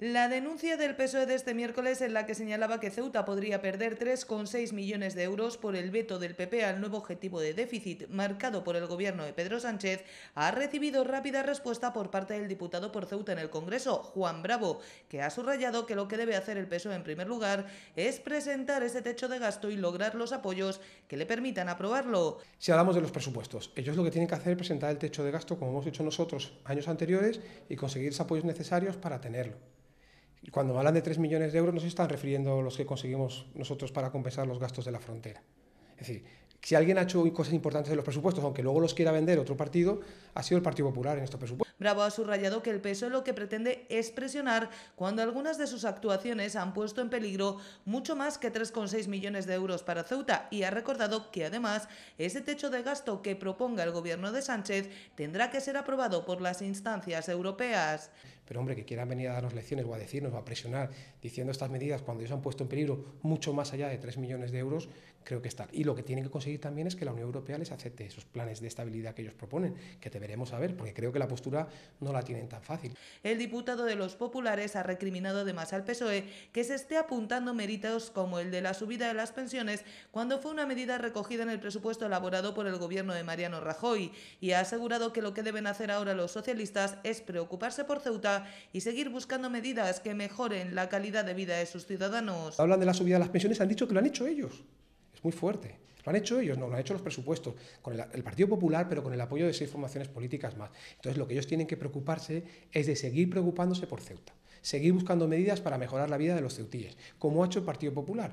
La denuncia del PSOE de este miércoles en la que señalaba que Ceuta podría perder 3,6 millones de euros por el veto del PP al nuevo objetivo de déficit marcado por el gobierno de Pedro Sánchez ha recibido rápida respuesta por parte del diputado por Ceuta en el Congreso, Juan Bravo, que ha subrayado que lo que debe hacer el PSOE en primer lugar es presentar ese techo de gasto y lograr los apoyos que le permitan aprobarlo. Si hablamos de los presupuestos, ellos lo que tienen que hacer es presentar el techo de gasto como hemos hecho nosotros años anteriores y conseguir los apoyos necesarios para tenerlo. Cuando hablan de 3 millones de euros no se están refiriendo a los que conseguimos nosotros para compensar los gastos de la frontera. Es decir, si alguien ha hecho cosas importantes en los presupuestos, aunque luego los quiera vender otro partido, ha sido el Partido Popular en estos presupuestos. Bravo ha subrayado que el PSOE lo que pretende es presionar cuando algunas de sus actuaciones han puesto en peligro mucho más que 3,6 millones de euros para Ceuta y ha recordado que además ese techo de gasto que proponga el gobierno de Sánchez tendrá que ser aprobado por las instancias europeas. Pero hombre, que quieran venir a darnos lecciones o a decirnos o a presionar diciendo estas medidas cuando ellos han puesto en peligro mucho más allá de 3 millones de euros, creo que está. Y lo que tiene que conseguir también es que la Unión Europea les acepte esos planes de estabilidad que ellos proponen, que deberemos saber, porque creo que la postura no la tienen tan fácil. El diputado de los populares ha recriminado además al PSOE que se esté apuntando méritos como el de la subida de las pensiones cuando fue una medida recogida en el presupuesto elaborado por el gobierno de Mariano Rajoy y ha asegurado que lo que deben hacer ahora los socialistas es preocuparse por Ceuta y seguir buscando medidas que mejoren la calidad de vida de sus ciudadanos. Hablan de la subida de las pensiones, han dicho que lo han hecho ellos. Es muy fuerte. Lo han hecho ellos, no, lo han hecho los presupuestos, con el, Partido Popular, pero con el apoyo de seis formaciones políticas más. Entonces, lo que ellos tienen que preocuparse es de seguir preocupándose por Ceuta, seguir buscando medidas para mejorar la vida de los ceutíes, como ha hecho el Partido Popular.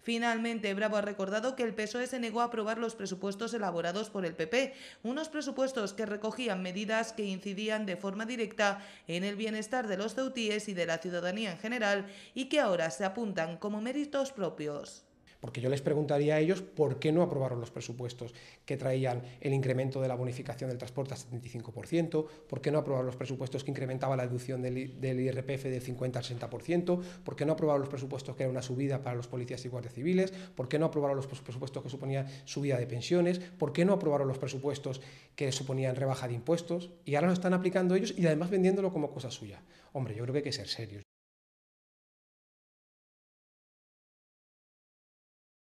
Finalmente, Bravo ha recordado que el PSOE se negó a aprobar los presupuestos elaborados por el PP, unos presupuestos que recogían medidas que incidían de forma directa en el bienestar de los ceutíes y de la ciudadanía en general y que ahora se apuntan como méritos propios porque yo les preguntaría a ellos por qué no aprobaron los presupuestos que traían el incremento de la bonificación del transporte al 75%, por qué no aprobaron los presupuestos que incrementaba la deducción del, IRPF del 50 al 60%, por qué no aprobaron los presupuestos que era una subida para los policías y guardias civiles, por qué no aprobaron los presupuestos que suponía subida de pensiones, por qué no aprobaron los presupuestos que suponían rebaja de impuestos, y ahora lo están aplicando ellos y además vendiéndolo como cosa suya. Hombre, yo creo que hay que ser serios.